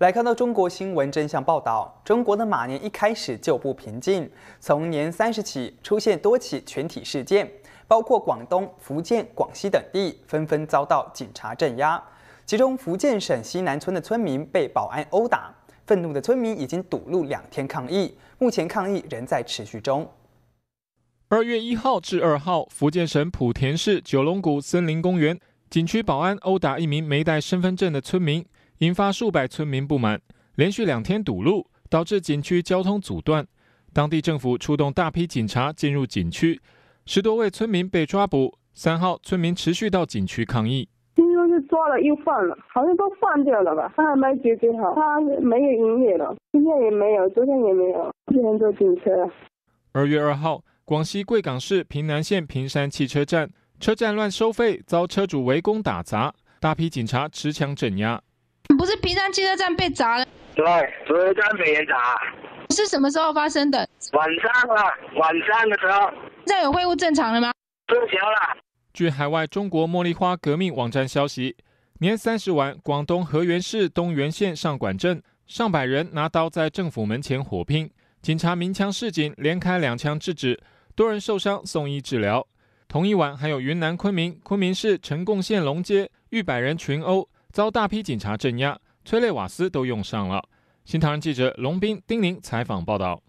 来看到中国新闻真相报道，中国的马年一开始就不平静。从年三十起，出现多起群体事件，包括广东、福建、广西等地纷纷遭到警察镇压。其中，福建省西南村的村民被保安殴打，愤怒的村民已经堵路两天抗议，目前抗议仍在持续中。二月一号至二号，福建省莆田市九龙谷森林公园景区保安殴打一名没带身份证的村民。引发数百村民不满，连续两天堵路，导致景区交通阻断。当地政府出动大批警察进入景区，十多位村民被抓捕。三号村民持续到景区抗议，是抓了又放了，好像都放掉了吧？他还没解决好，他没有营业了，今天也没有，昨天也没有，天天坐警车。二月二号，广西贵港市平南县平山汽车站，车站乱收费遭车主围攻打砸，大批警察持枪镇压。不是平山汽车站被砸了，对，车站被人砸。是什么时候发生的？晚上了，晚上的时候。现在有恢复正常了吗？正常了。据海外中国茉莉花革命网站消息，年三十晚，广东河源市东源县上管镇上百人拿刀在政府门前火拼，警察鸣枪示警，连开两枪制止，多人受伤送医治疗。同一晚，还有云南昆明，昆明市呈贡县龙街逾百人群殴。遭大批警察镇压，催泪瓦斯都用上了。新唐人记者龙斌、丁宁采访报道。